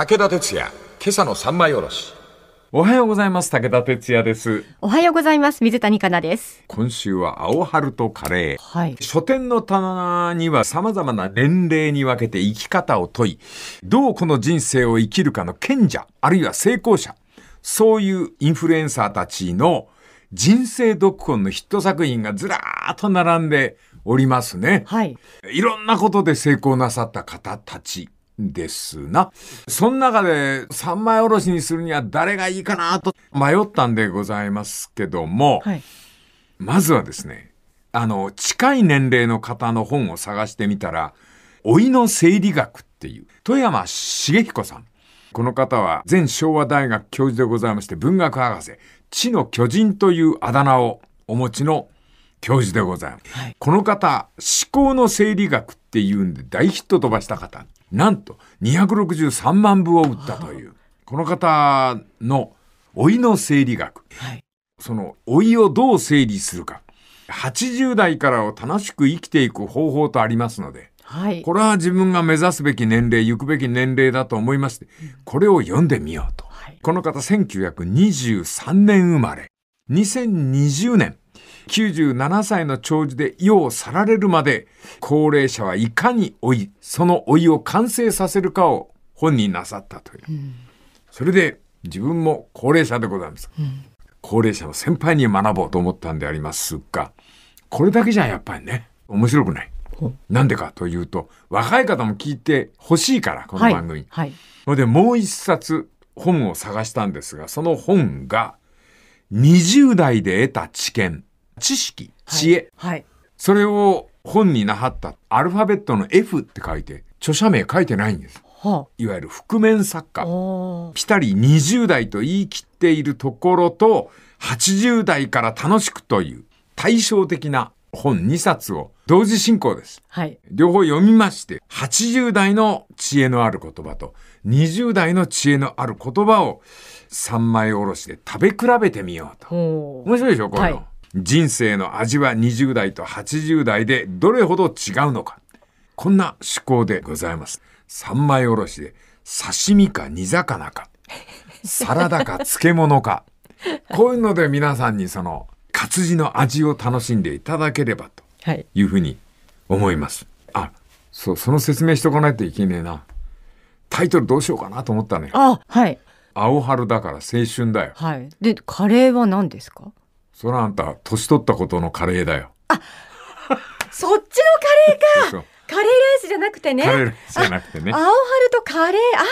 武田哲也、今朝の三枚おろし。おはようございます。武田哲也です。おはようございます。水谷香奈です。今週は青春とカレー。はい、書店の棚には様々な年齢に分けて生き方を問い、どうこの人生を生きるかの賢者、あるいは成功者、そういうインフルエンサーたちの人生読本のヒット作品がずらーっと並んでおりますね。はい。いろんなことで成功なさった方たち。ですな。その中で三枚おろしにするには誰がいいかなと迷ったんでございますけども、はい、まずはですね、あの、近い年齢の方の本を探してみたら、老いの生理学っていう、富山茂彦さん。この方は前昭和大学教授でございまして、文学博士、知の巨人というあだ名をお持ちの教授でございます。はい、この方、思考の生理学っていうんで大ヒット飛ばした方。なんと263万部を売ったという、この方の老いの生理学。はい、その老いをどう整理するか。80代からを楽しく生きていく方法とありますので、はい、これは自分が目指すべき年齢、行くべき年齢だと思いまして、これを読んでみようと。はい、この方1923年生まれ、2020年、97歳の長寿で世を去られるまで、高齢者はいかに老い、その老いを完成させるかを本になさったという。うん、それで自分も高齢者でございます。うん、高齢者の先輩に学ぼうと思ったんでありますが、これだけじゃやっぱりね、面白くない。なんでかというと、若い方も聞いてほしいから、この番組。はい。はい、で、もう一冊本を探したんですが、その本が、20代で得た知見。知識、知恵、はい、それを本になはったアルファベットの F って書いて著者名書いてないんです。はあ、いわゆる覆面作家ピタリ20代と言い切っているところと80代から楽しくという対照的な本2冊を同時進行です、はい、両方読みまして80代の知恵のある言葉と20代の知恵のある言葉を三枚おろしで食べ比べてみようと面白いでしょこういうの。はい人生の味は20代と80代でどれほど違うのか。こんな思考でございます。三枚おろしで刺身か煮魚か、サラダか漬物か、こういうので皆さんにその活字の味を楽しんでいただければというふうに思います。はい、あ、そう、その説明しとかないといけねえな。タイトルどうしようかなと思ったね。あ、はい。青春だから青春だよ。はい。で、カレーは何ですかそらあんた、年取ったことのカレーだよ。あ、そっちのカレーか。カレーライスじゃなくてね。カレーライスじゃなくてね。青春とカレー、ああ、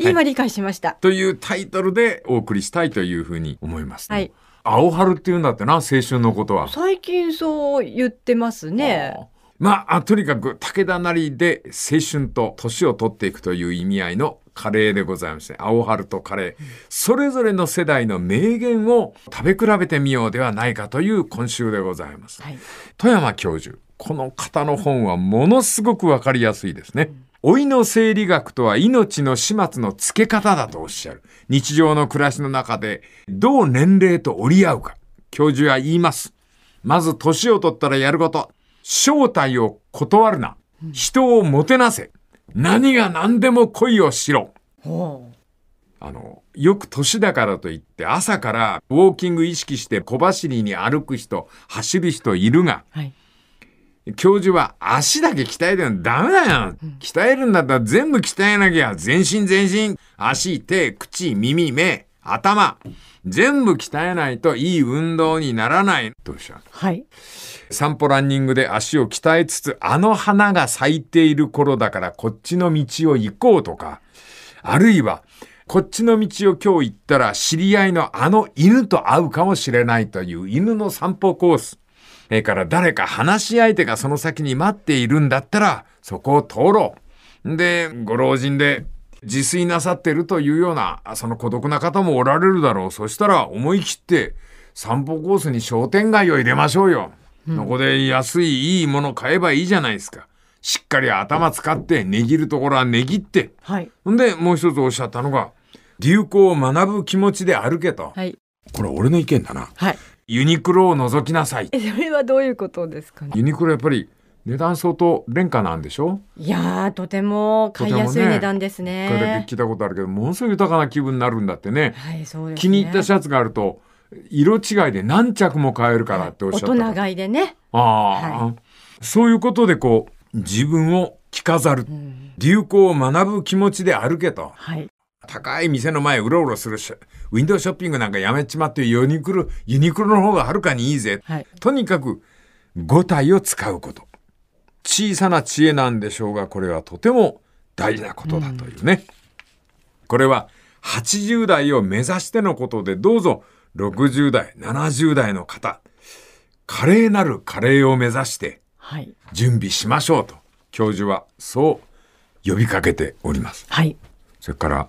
今理解しました、というタイトルでお送りしたいというふうに思います、ね、はい。青春っていうんだってな、青春のことは。最近そう言ってますね。まあ、とにかく武田なりで青春と年を取っていくという意味合いのカレーでございまして、青春とカレー、それぞれの世代の名言を食べ比べてみようではないかという今週でございます。はい、富山教授、この方の本はものすごくわかりやすいですね。老いの生理学とは命の始末の付け方だとおっしゃる。日常の暮らしの中でどう年齢と折り合うか。教授は言います。まず年を取ったらやること。正体を断るな。人をもてなせ。何が何でも恋をしろ。あの、よく年だからといって朝からウォーキング意識して小走りに歩く人、走る人いるが、はい、教授は足だけ鍛えてるのダメだよ、ん、鍛えるんだったら全部鍛えなきゃ。全身全身。足、手、口、耳、目。頭、全部鍛えないといい運動にならないどうしたはい。散歩ランニングで足を鍛えつつ、あの花が咲いている頃だからこっちの道を行こうとか、あるいは、こっちの道を今日行ったら知り合いのあの犬と会うかもしれないという犬の散歩コース。えー、から誰か話し相手がその先に待っているんだったら、そこを通ろう。で、ご老人で自炊なさってるというような、その孤独な方もおられるだろう。そしたら思い切って散歩コースに商店街を入れましょうよ。そこで安いいいもの買えばいいじゃないですか。しっかり頭使って、値切るところは値切って。はい。んで、もう一つおっしゃったのが、流行を学ぶ気持ちで歩けと。はい。これ俺の意見だな。はい。ユニクロを覗きなさい。それはどういうことですかね。ユニクロやっぱり値段相当廉価なんでしょいやとても買いやすい値段ですねこれだけ聞いたことあるけどものすごい豊かな気分になるんだってね,、はい、そうですね気に入ったシャツがあると色違いで何着も買えるからっておっしゃった、い、大人買いでねああ、はい、そういうことでこう自分を着飾る、うん、流行を学ぶ気持ちで歩けと、はい、高い店の前うろうろするウィンドウショッピングなんかやめちまってユニクロユニクロの方がはるかにいいぜ、はい、とにかく5体を使うこと小さな知恵なんでしょうが、これはとても大事なことだというね。うん、これは80代を目指してのことで、どうぞ60代、70代の方、華麗なるカレーを目指して準備しましょうと、教授はそう呼びかけております。はい。それから、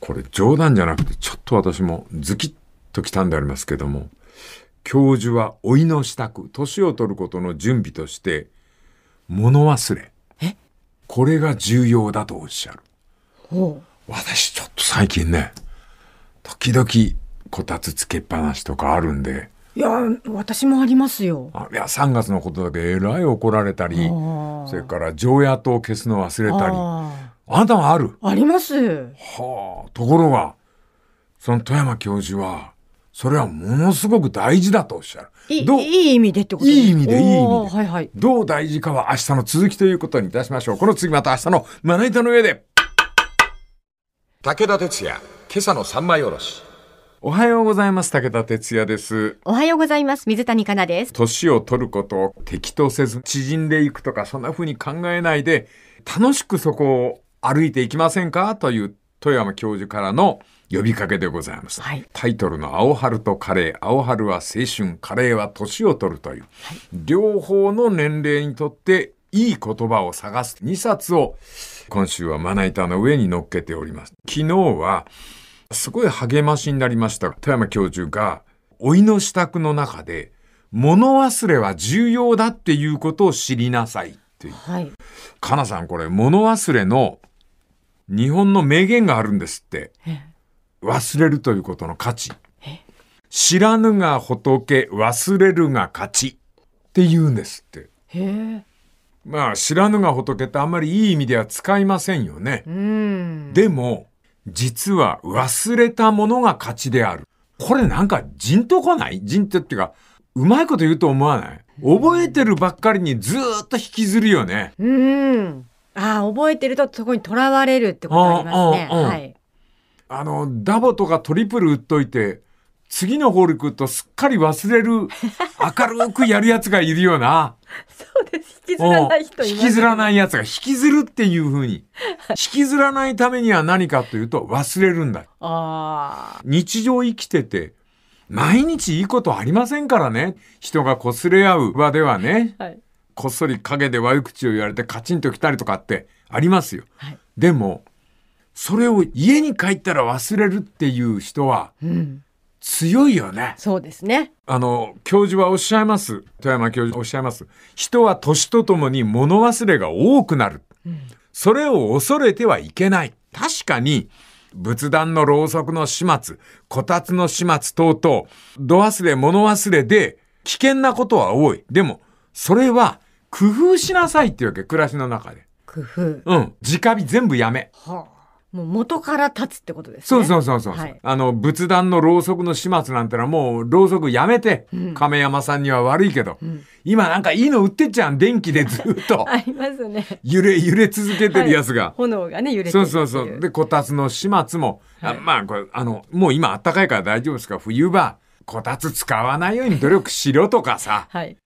これ冗談じゃなくて、ちょっと私もズキッときたんでありますけども、教授は老いの支度、年を取ることの準備として、物忘れえこれが重要だとおっしゃる私ちょっと最近ね時々こたつつけっぱなしとかあるんでいや私もありますよいや3月のことだけえらい怒られたりそれから常夜灯を消すの忘れたりあなたはあるありますはあところがその富山教授はそれはものすごく大事だとおっしゃる。いい意味でってこといい意味で、いい意味で、はいはい。どう大事かは明日の続きということにいたしましょう。この次また明日のまな板の上で。武田鉄矢、今朝の三枚おろし。おはようございます。武田哲也です。おはようございます。水谷香奈です。年を取ることを敵とせず、縮んでいくとか、そんな風に考えないで、楽しくそこを歩いていきませんかという富山教授からの呼びかけでございます。はい、タイトルの青春とカレー、青春は青春、カレーは年を取るという、はい、両方の年齢にとっていい言葉を探す2冊を今週はまな板の上に乗っけております。昨日はすごい励ましになりました富山教授が老いの支度の中で物忘れは重要だっていうことを知りなさいっていう。はい、かなさんこれ物忘れの日本の名言があるんですって。え忘れるということの価値。知らぬが仏、忘れるが勝ち。って言うんですって。まあ、知らぬが仏ってあんまりいい意味では使いませんよね。でも、実は忘れたものが勝ちである。これなんか人とこない人とっていうか、うまいこと言うと思わない覚えてるばっかりにずっと引きずるよね。うん。ああ、覚えてるとそこにとらわれるってことありますね。はい。あの、ダボとかトリプル打っといて、次のホール来るとすっかり忘れる、明るくやるやつがいるよな。そうです。引きずらない人い引きずらないやつが引きずるっていうふうに。引きずらないためには何かというと忘れるんだ。日常生きてて、毎日いいことありませんからね。人が擦れ合う場ではね、はい、こっそり陰で悪口を言われてカチンと来たりとかってありますよ。はい、でも、それを家に帰ったら忘れるっていう人は、強いよね、うん。そうですね。あの、教授はおっしゃいます。富山教授おっしゃいます。人は年とともに物忘れが多くなる。うん、それを恐れてはいけない。確かに、仏壇のろうそくの始末、こたつの始末等々、度忘れ物忘れで危険なことは多い。でも、それは工夫しなさいっていうわけ、暮らしの中で。工夫。うん。直火全部やめ。はあもう元から立つってことですね。そうそうそうそう。はい、あの、仏壇のろうそくの始末なんてのはもう、ろうそくやめて、うん、亀山さんには悪いけど、うん、今なんかいいの売ってっちゃうん、電気でずっと。ありますね。揺れ、揺れ続けてるやつが。はい、炎がね、揺れてるそうそうそう。で、こたつの始末も、はい、あまあ、これ、あの、もう今あったかいから大丈夫ですか冬場、こたつ使わないように努力しろとかさ。はい。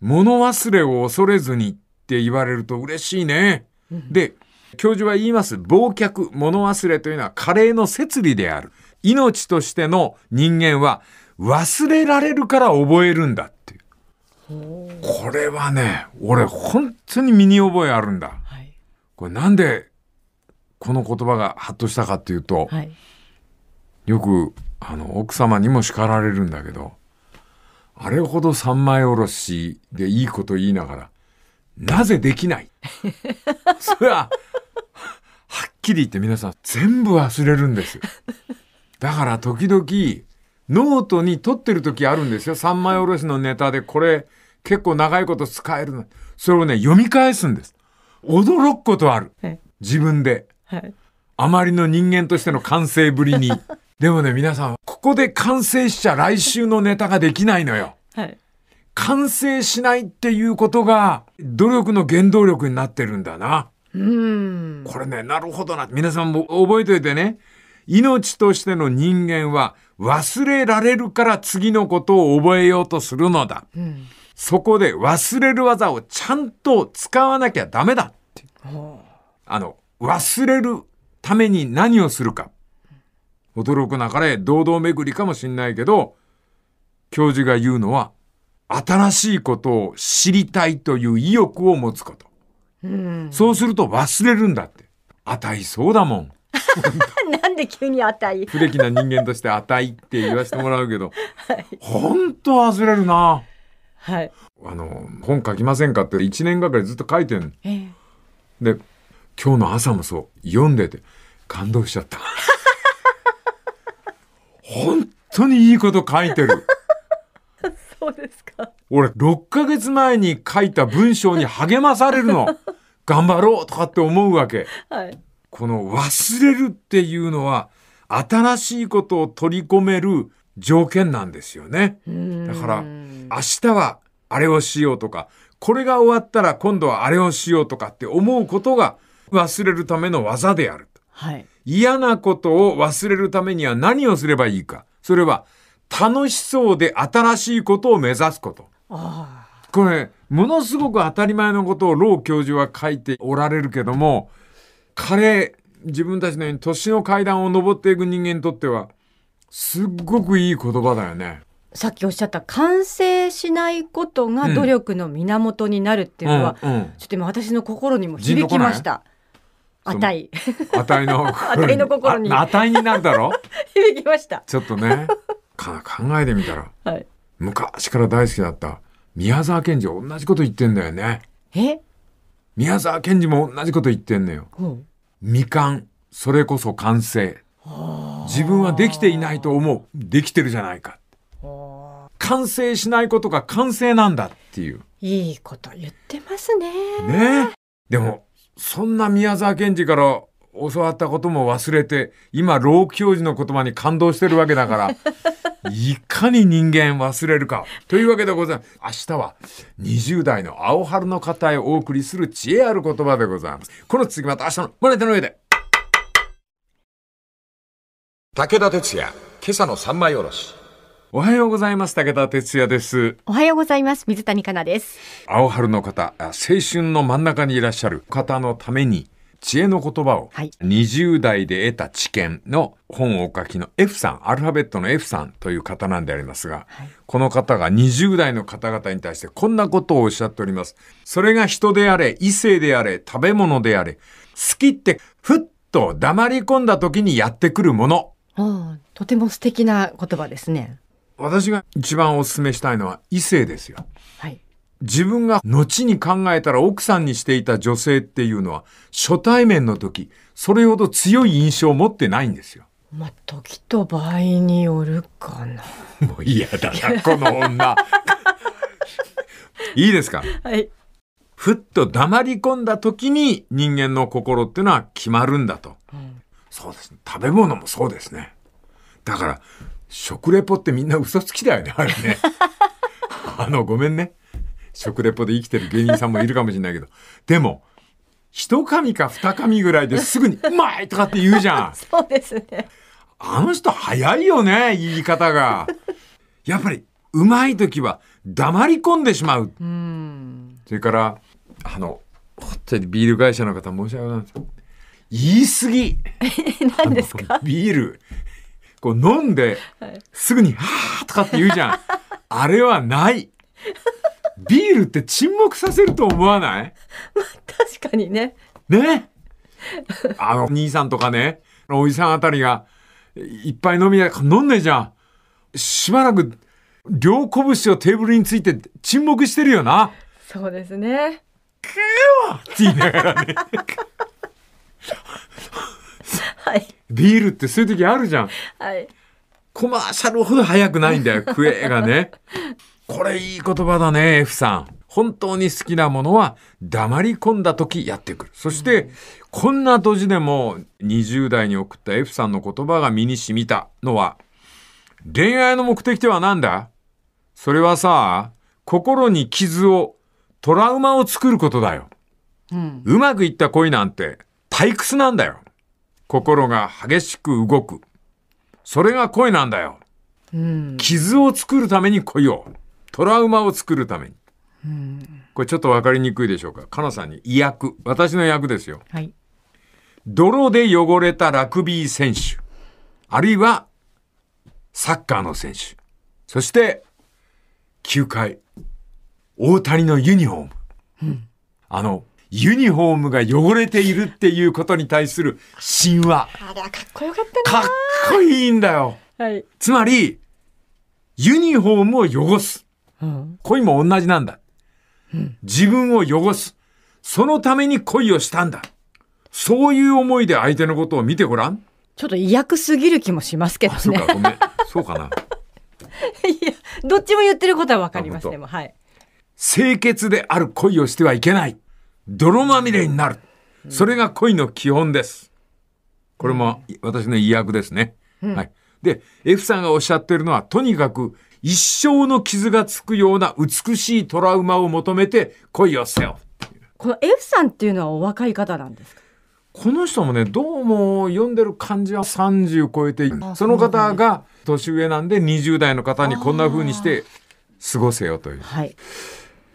物忘れを恐れずにって言われると嬉しいね。で、教授は言います。忘却、物忘れというのは加齢の摂理である。命としての人間は忘れられるから覚えるんだっていう。これはね、俺本当に身に覚えあるんだ。はい、これなんでこの言葉がハッとしたかっていうと、はい、よくあの奥様にも叱られるんだけど、あれほど三枚おろしでいいこと言いながら、なぜできない それははっきり言って皆さん全部忘れるんです。だから時々ノートに撮ってる時あるんですよ。三枚おろしのネタでこれ結構長いこと使えるの。それをね、読み返すんです。驚くことある。自分で。あまりの人間としての完成ぶりに。でもね、皆さん、ここで完成しちゃ来週のネタができないのよ。はい、完成しないっていうことが努力の原動力になってるんだな。うんこれねなるほどな皆さんも覚えておいてね命としての人間は忘れられるから次のことを覚えようとするのだ、うん、そこで忘れる技をちゃんと使わなきゃダメだってあの忘れるために何をするか驚くなかれ堂々巡りかもしんないけど教授が言うのは新しいことを知りたいという意欲を持つことそうすると忘れるんだって。値そうだもん。なんで急に値不出来な人間として値って言わせてもらうけど、はい、ほんと忘れるな。はい。あの、本書きませんかって1年がかりずっと書いてん、えー、で、今日の朝もそう、読んでて、感動しちゃった。本当にいいこと書いてる。そうですか俺6か月前に書いた文章に励まされるの 頑張ろうとかって思うわけ、はい、この忘れるっていうのは新しいことを取り込める条件なんですよねだから明日はあれをしようとかこれが終わったら今度はあれをしようとかって思うことが忘れるための技である、はい、嫌なことを忘れるためには何をすればいいかそれは楽しそうで新しいことを目指すこと。これ、ものすごく当たり前のことをロー教授は書いておられるけども、彼、自分たちのように年の階段を上っていく人間にとっては、すっごくいい言葉だよね。さっきおっしゃった完成しないことが努力の源になるっていうのは、うんうんうん、ちょっと今私の心にも響きました。値。値の の心に。値になるだろ 響きました。ちょっとね。か考えてみたら、はい、昔から大好きだった宮沢賢治同じこと言ってんだよね。え宮沢賢治も同じこと言ってんのよ。うん、未完、それこそ完成。自分はできていないと思う。できてるじゃないか。完成しないことが完成なんだっていう。いいこと言ってますね。ねでも、そんな宮沢賢治から教わったことも忘れて今老教授の言葉に感動してるわけだから いかに人間忘れるかというわけでございます明日は20代の青春の方へお送りする知恵ある言葉でございますこの次また明日のまな板の上で武田鉄矢今朝の三枚おろしおはようございます。武田哲也です。おはようございます。水谷香奈です。青春の方、青春の真ん中にいらっしゃる方のために、知恵の言葉を、はい、20代で得た知見の本を書きの F さん、アルファベットの F さんという方なんでありますが、はい、この方が20代の方々に対してこんなことをおっしゃっております。それが人であれ、異性であれ、食べ物であれ、好きってふっと黙り込んだ時にやってくるもの。とても素敵な言葉ですね。私が一番お勧めしたいのは異性ですよ。はい。自分が後に考えたら奥さんにしていた女性っていうのは初対面の時それほど強い印象を持ってないんですよ。まあ、時と場合によるかな。もう嫌だな、この女。いいですかはい。ふっと黙り込んだ時に人間の心っていうのは決まるんだと。うん、そうですね。食べ物もそうですね。だから、食レポってみんな嘘つきだよね、あれね。あの、ごめんね。食レポで生きてる芸人さんもいるかもしれないけど、でも、一紙か二紙ぐらいですぐに、うまいとかって言うじゃん。そうですね。あの人早いよね、言い方が。やっぱり、うまい時は黙り込んでしまう。うんそれから、あの、ホテにビール会社の方申し訳ないです言い過ぎ。何ですかビール。こう飲んで、すぐに、はあとかって言うじゃん。あれはない。ビールって沈黙させると思わない まあ、確かにね。ねあの、兄さんとかね、おじさんあたりが、いっぱい飲みや、飲んねえじゃん。しばらく、両拳をテーブルについて沈黙してるよな。そうですね。くーって言いながらね。はい。ビールってそういう時あるじゃん。はい。コマーシャルほど早くないんだよ、クエがね。これいい言葉だね、F さん。本当に好きなものは黙り込んだ時やってくる。そして、こんな年でも20代に送った F さんの言葉が身に染みたのは、恋愛の目的では何だそれはさ、心に傷を、トラウマを作ることだよ。うん、うまくいった恋なんて退屈なんだよ。心が激しく動く。それが恋なんだよ。うん、傷を作るために恋を。トラウマを作るために。うん、これちょっと分かりにくいでしょうか。カナさんに医薬。私の役ですよ。はい。泥で汚れたラグビー選手。あるいは、サッカーの選手。そして、球界大谷のユニフォーム。うん、あの、ユニフォームが汚れているっていうことに対する神話。あれはかっこよかったかっこいいんだよ。はい。つまり、ユニフォームを汚す。恋も同じなんだ。自分を汚す。そのために恋をしたんだ。そういう思いで相手のことを見てごらん。ちょっと威訳すぎる気もしますけどね。そうか、ごめん。そうかな。いや、どっちも言ってることはわかりますでも、はい。清潔である恋をしてはいけない。泥まみれになる。それが恋の基本です。これも私の意訳ですね。うん、はい。で、F さんがおっしゃってるのは、とにかく一生の傷がつくような美しいトラウマを求めて恋をせよ。この F さんっていうのはお若い方なんですかこの人もね、どうも読んでる感じは30超えて、その方が年上なんで20代の方にこんな風にして過ごせよという。はい、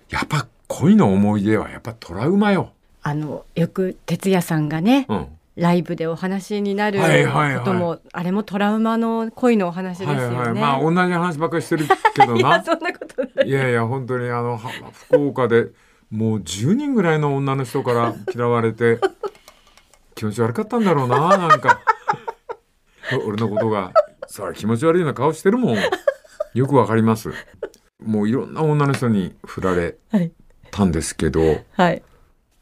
やっぱ恋の思い出はやっぱトラウマよ。あのよく哲也さんがね、うん、ライブでお話になることも、はいはいはい、あれもトラウマの恋のお話ですよね。はいはい、まあ同じ話ばっかりしてるけどな。いやそんなことい。いやいや本当にあの福岡でもう10人ぐらいの女の人から嫌われて 気持ち悪かったんだろうななんか 俺のことがさあ気持ち悪いような顔してるもん。よくわかります。もういろんな女の人に振られたんですけど、はい、はい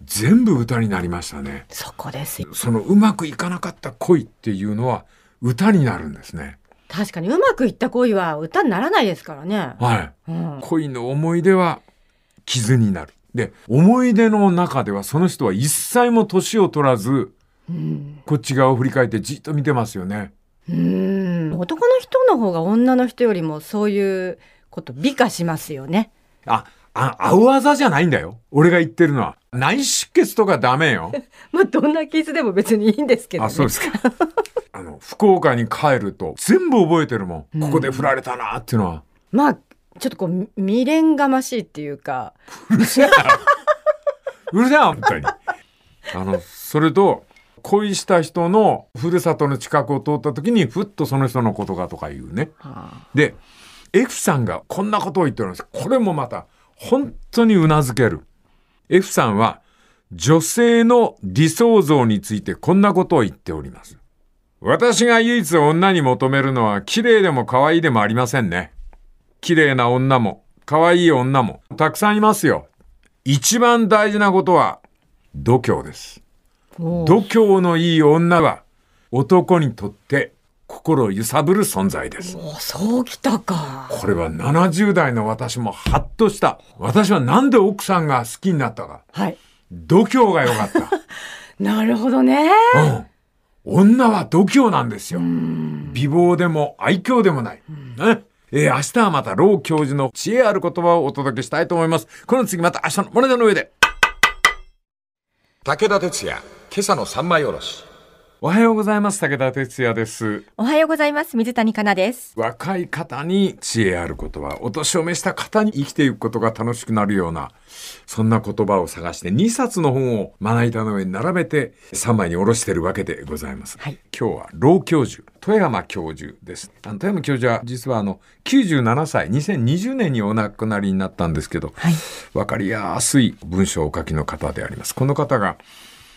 全部歌になりましたね。そこです。よ。そのうまくいかなかった恋っていうのは歌になるんですね。確かにうまくいった恋は歌にならないですからね。はい。うん、恋の思い出は傷になる。で、思い出の中ではその人は一切も年を取らず、うん、こっち側を振り返ってじっと見てますよね。うん男の人の方が女の人よりもそういうこと美化しますよね。あ、あ、う技じゃないんだよ。俺が言ってるのは。内出血とかダメよ。まあ、どんな傷でも別にいいんですけど、ね、あ、そうですか。あの、福岡に帰ると全部覚えてるもん。ここで振られたなっていうのは。まあ、ちょっとこう、未練がましいっていうか。うるせえな。うるせえな、本当に。あの、それと、恋した人のふるさとの近くを通った時に、ふっとその人のことがとか言うね。はあ、で、F さんがこんなことを言ってるんです。これもまた、本当にうなずける。F さんは女性の理想像についてこんなことを言っております。私が唯一女に求めるのは綺麗でも可愛いでもありませんね。綺麗な女も可愛い女もたくさんいますよ。一番大事なことは度胸です。度胸のいい女は男にとって心を揺さぶる存在です。おそうきたか。これは70代の私もハッとした。私はなんで奥さんが好きになったか。はい。度胸が良かった。なるほどね。うん。女は度胸なんですよ。美貌でも愛嬌でもない。ね。えー、明日はまた老教授の知恵ある言葉をお届けしたいと思います。この次また明日のモネタの上で。武田鉄矢、今朝の三枚おろし。おはようございます武田哲也ですおはようございます水谷香奈です若い方に知恵ある言葉お年を召した方に生きていくことが楽しくなるようなそんな言葉を探して2冊の本をまな板の上に並べて3枚におろしているわけでございます、はい、今日は老教授富山教授です富山教授は実はあの97歳2020年にお亡くなりになったんですけど、はい、かりやすい文章をお書きの方でありますこの方が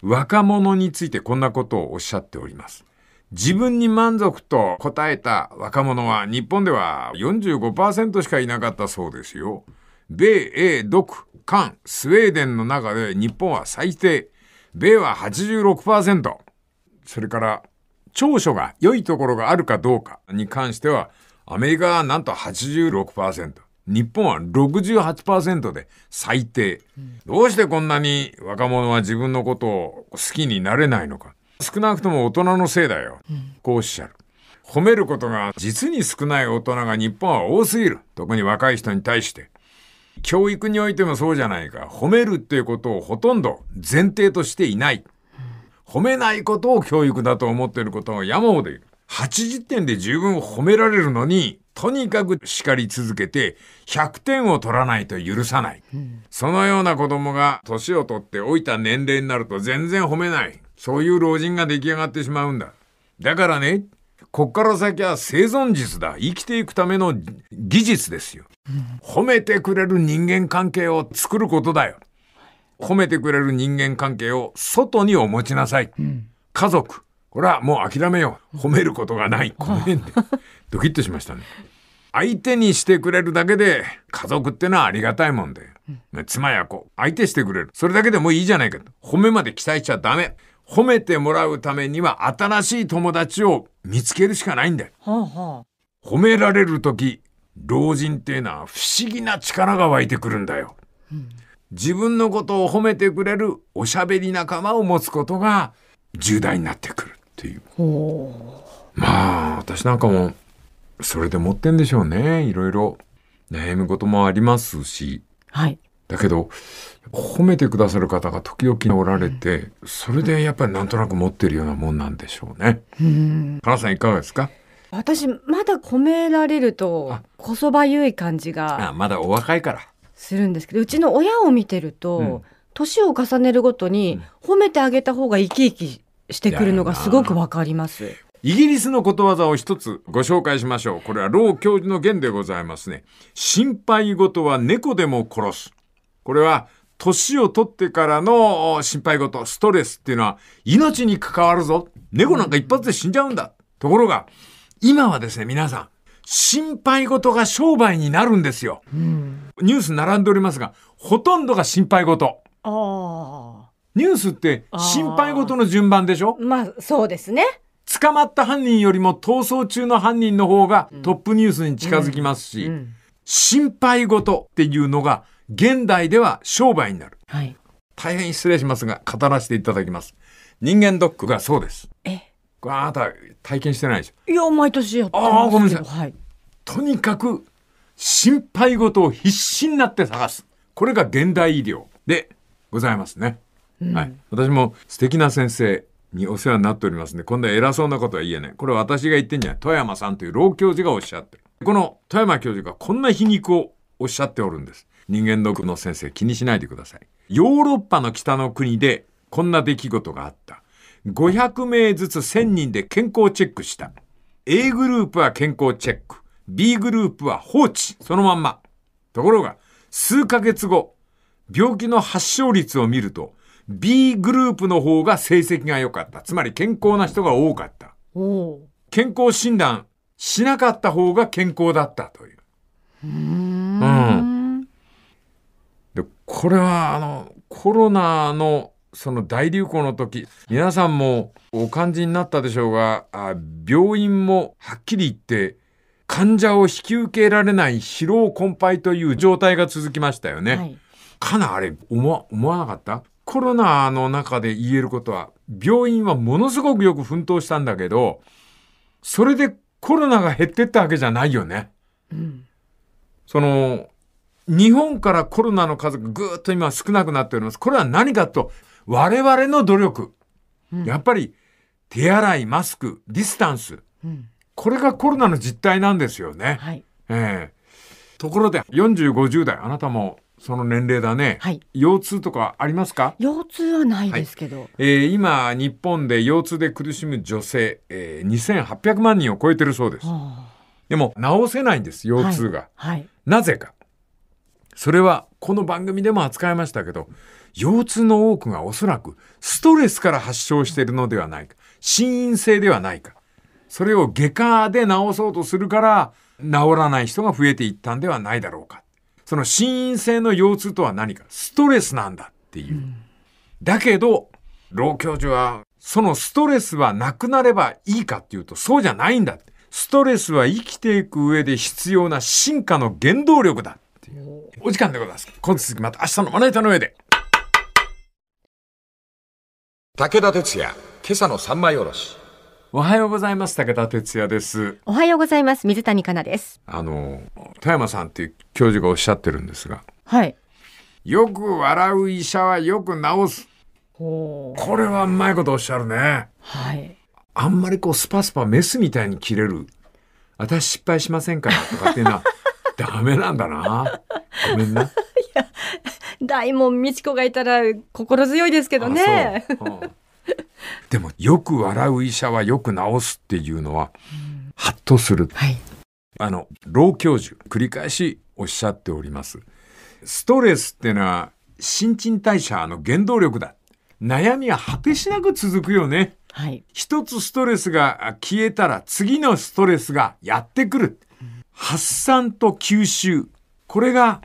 若者についてこんなことをおっしゃっております。自分に満足と答えた若者は日本では45%しかいなかったそうですよ。米英独韓スウェーデンの中で日本は最低。米は86%。それから長所が良いところがあるかどうかに関してはアメリカはなんと86%。日本は68%で最低。どうしてこんなに若者は自分のことを好きになれないのか。少なくとも大人のせいだよ。こうおっしゃる。褒めることが実に少ない大人が日本は多すぎる。特に若い人に対して。教育においてもそうじゃないか。褒めるっていうことをほとんど前提としていない。褒めないことを教育だと思っていることを山ほどいる。80点で十分褒められるのに、とにかく叱り続けて100点を取らないと許さない、うん、そのような子供が年を取って老いた年齢になると全然褒めないそういう老人が出来上がってしまうんだだからねこっから先は生存術だ生きていくための技術ですよ、うん、褒めてくれる人間関係を作ることだよ褒めてくれる人間関係を外にお持ちなさい、うん、家族ほらもう諦めよう褒めることがないこの辺でドキッとしましたね相手にしてくれるだけで家族ってのはありがたいもんで、うん、妻や子相手してくれるそれだけでもいいじゃないかと褒めまで期待しちゃダメ褒めてもらうためには新しい友達を見つけるしかないんだよ、はあはあ、褒められる時老人っていうのは不思議な力が湧いてくるんだよ、うん、自分のことを褒めてくれるおしゃべり仲間を持つことが重大になってくるっていうまあ私なんかもそれで持ってんでしょうねいろいろ悩むこともありますし、はい、だけど褒めてくださる方が時々おられて、それでやっぱりなんとなく持ってるようなもんなんでしょうね。うん、かなさんいかがですか私まだ褒められるとこそばゆい感じがあまだお若いからするんですけどうちの親を見てると、年を重ねるごとに褒めてあげた方が生き生きしてくるのがすごくわかります。イギリスのことわざを一つご紹介しましょう。これは老教授の言でございますね。心配事は猫でも殺す。これは年を取ってからの心配事、ストレスっていうのは命に関わるぞ。猫なんか一発で死んじゃうんだ。ところが、今はですね、皆さん、心配事が商売になるんですよ。うん、ニュース並んでおりますが、ほとんどが心配事。ニュースって心配事の順番でしょまあ、そうですね。捕まった犯人よりも逃走中の犯人の方がトップニュースに近づきますし、うんうん、心配事っていうのが現代では商売になる。はい、大変失礼しますが、語らせていただきます。人間ドックがそうです。えこれあなた体験してないでしょいや、毎年やってああ、ごめんなさい。はい、とにかく心配事を必死になって探す。これが現代医療でございますね。はい、私も素敵な先生にお世話になっておりますんで今度は偉そうなことは言えないこれ私が言ってんじゃない富山さんという老教授がおっしゃってるこの富山教授がこんな皮肉をおっしゃっておるんです人間ドックの先生気にしないでくださいヨーロッパの北の国でこんな出来事があった500名ずつ1000人で健康チェックした A グループは健康チェック B グループは放置そのまんまところが数ヶ月後病気の発症率を見ると B グループの方が成績が良かった。つまり健康な人が多かった。健康診断しなかった方が健康だったという。うんうんで、これはあの、コロナのその大流行の時、皆さんもお感じになったでしょうが、あ病院もはっきり言って、患者を引き受けられない疲労困憊という状態が続きましたよね。はい、かなあれ思わ、思わなかったコロナの中で言えることは、病院はものすごくよく奮闘したんだけど、それでコロナが減ってったわけじゃないよね。うん、その、日本からコロナの数がぐっと今少なくなっております。これは何かと、我々の努力。うん、やっぱり、手洗い、マスク、ディスタンス。うん、これがコロナの実態なんですよね。はい、ええー、ところで、40、50代、あなたもその年齢だね、はい、腰痛とかありますか腰痛はないですけど、はい、えー、今日本で腰痛で苦しむ女性、えー、2800万人を超えてるそうです、でも治せないんです腰痛が、はい、はい、なぜかそれはこの番組でも扱いましたけど腰痛の多くがおそらくストレスから発症しているのではないか心因性ではないかそれを外科で治そうとするから治らない人が増えていったんではないだろうかその心因性の腰痛とは何か、ストレスなんだっていう。うん、だけど、老教授は、そのストレスはなくなればいいかっていうと、そうじゃないんだ。ストレスは生きていく上で必要な進化の原動力だっていう。お時間でございます。今度続きまた明日のまな板の上で。武田鉄矢、今朝の三枚おろし。おはようございます武田哲也ですおはようございます水谷香奈ですあの富山さんっていう教授がおっしゃってるんですがはいよく笑う医者はよく治すほう。これはうまいことおっしゃるねはいあんまりこうスパスパメスみたいに切れる私失敗しませんからとかっていうのは ダメなんだなごめんな大門美智子がいたら心強いですけどね。ああ でもよく笑う医者はよく治すっていうのは、はっハッとする、はい、あの老教授繰り返しおっしゃっておりますストレスってのは新陳代謝の原動力だ悩みは果てしなく続くよね、はい、一つストレスが消えたら次のストレスがやってくる、発散と吸収これが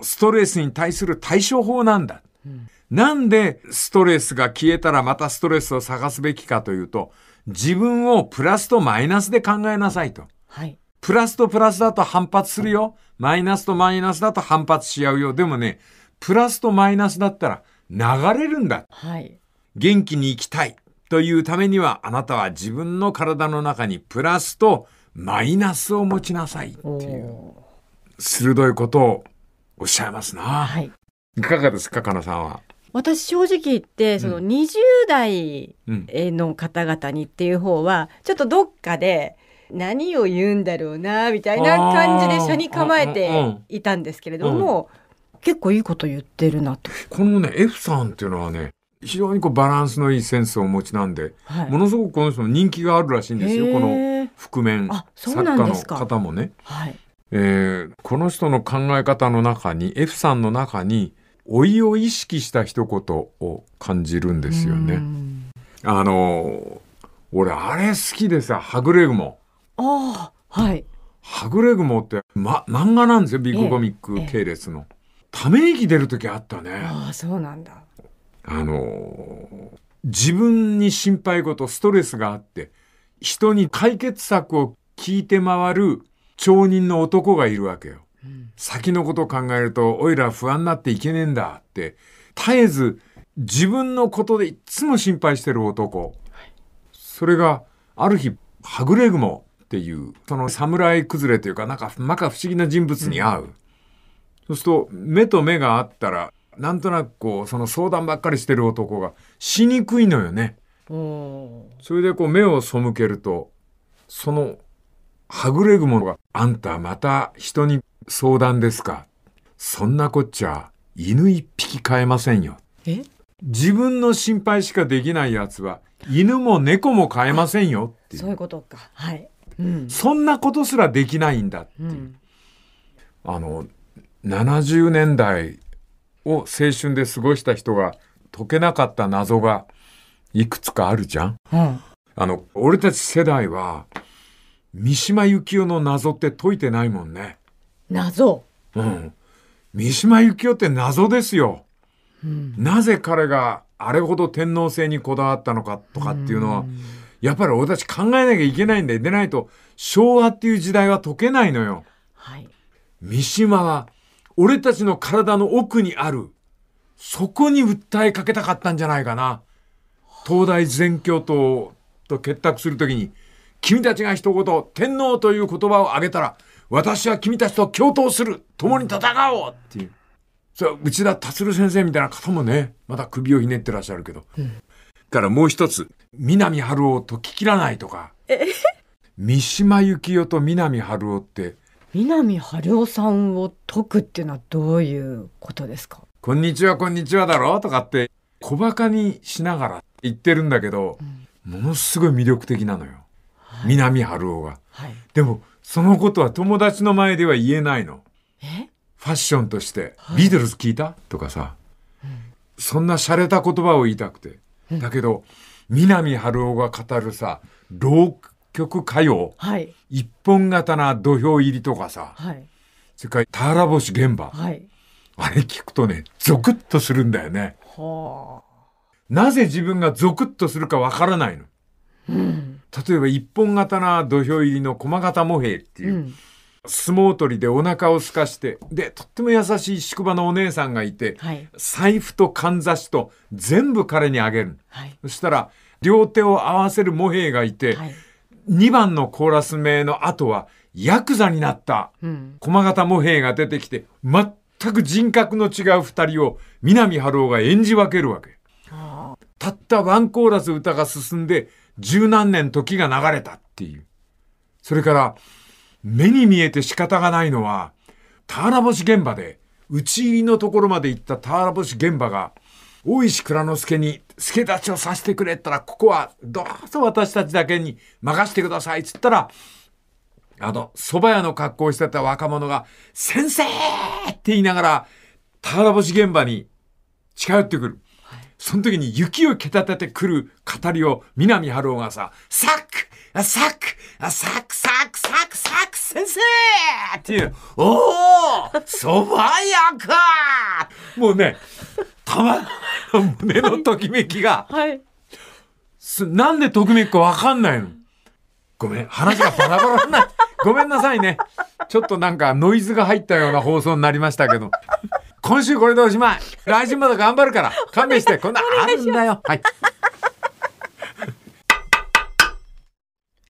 ストレスに対する対処法なんだ、うんなんでストレスが消えたらまたストレスを探すべきかというと、自分をプラスとマイナスで考えなさいと。はい。プラスとプラスだと反発するよ。マイナスとマイナスだと反発し合うよ。でもね、プラスとマイナスだったら流れるんだ。はい。元気に生きたいというためには、あなたは自分の体の中にプラスとマイナスを持ちなさいっていう、鋭いことをおっしゃいますな。はい。いかがですか、かなさんは。私正直言ってその20代の方々にっていう方はちょっとどっかで何を言うんだろうなみたいな感じで車に構えていたんですけれども、結構いいこと言ってるなと。このね F さんっていうのはね非常にこうバランスのいいセンスをお持ちなんで、はい、ものすごくこの人の人気があるらしいんですよこの覆面作家の方もね。はいえー、この人の考え方の中に F さんの中に老いを意識した一言を感じるんですよね。あの俺あれ好きでさはぐれ雲。ああはい。はぐれ雲って、ま、漫画なんですよビッグコミック系列の。ため息出る時あったね。ああそうなんだ。あの自分に心配事ストレスがあって人に解決策を聞いて回る町人の男がいるわけよ。先のことを考えると、おいら不安になっていけねえんだって、絶えず自分のことでいつも心配してる男。それが、ある日、はぐれ雲っていう、その侍崩れというか、なんか、まか不思議な人物に会う。うん、そうすると、目と目があったら、なんとなくこう、その相談ばっかりしてる男がしにくいのよね。それでこう、目を背けると、そのはぐれ雲が、あんたまた人に相談ですかそんなこっちゃ犬一匹飼えませんよ。え自分の心配しかできないやつは犬も猫も飼えませんよっていう。そういうことか。はい。うん、そんなことすらできないんだっていう。うん、あの70年代を青春で過ごした人が解けなかった謎がいくつかあるじゃん。うん、あの俺たち世代は三島由紀夫の謎って解いてないもんね。謎うん三島由紀夫って謎ですよ、うん、なぜ彼があれほど天皇制にこだわったのかとかっていうのは、うん、やっぱり俺たち考えなきゃいけないんででないと昭和っていう時代は解けないのよ、はい、三島は俺たちの体の奥にあるそこに訴えかけたかったんじゃないかな東大全教頭と結託するときに君たちが一言天皇という言葉を挙げたら私は君たちと共闘する共に戦おうっていう。そ内田達郎先生みたいな方もね、まだ首をひねってらっしゃるけど。うん、からもう一つ、南春夫と聞き切らないとか。三島由紀夫と南春夫って。南春夫さんを解くっていうのはどういうことですかこんにちは、こんにちはだろとかって、小馬鹿にしながら言ってるんだけど、うん、ものすごい魅力的なのよ。はい、南春夫が。はい、でも、そのことは友達の前では言えないの。えファッションとして、はい、ビートルズ聞いたとかさ、うん、そんな洒落た言葉を言いたくて。うん、だけど、南春夫が語るさ、浪曲歌謡、はい、一本型な土俵入りとかさ、はい、それから田原星現場、はい、あれ聞くとね、ゾクッとするんだよね。はあ、なぜ自分がゾクッとするかわからないの。うん例えば一本型な土俵入りの駒形模平っていう、うん、相撲取りでお腹をすかしてでとっても優しい宿場のお姉さんがいて、はい、財布とかんざしと全部彼にあげる、はい、そしたら両手を合わせる模平がいて、はい、2番のコーラス名の後はヤクザになった駒形模平が出てきて全く人格の違う2人を南春夫が演じ分けるわけ。たったワンコーラス歌が進んで十何年時が流れたっていう。それから、目に見えて仕方がないのは、田干星現場で、打ち入りのところまで行った田干星現場が、大石蔵之介に助太刀をさせてくれったら、ここはどうぞ私たちだけに任せてくださいっつったら、あの、蕎麦屋の格好をしてた若者が、先生って言いながら、田干星現場に近寄ってくる。その時に雪を蹴立ててくる語りを南春夫がさ、サックサックサックサックサックサック先生っていう、おお爽やかもうね、たま、胸のときめきが、はい、なんでときめきかわかんないの。ごめん、話がバラバラになっごめんなさいね。ちょっとなんかノイズが入ったような放送になりましたけど。今週これでおしまい。来週まだ頑張るから、勘弁して、こんなあるんだよ。はい。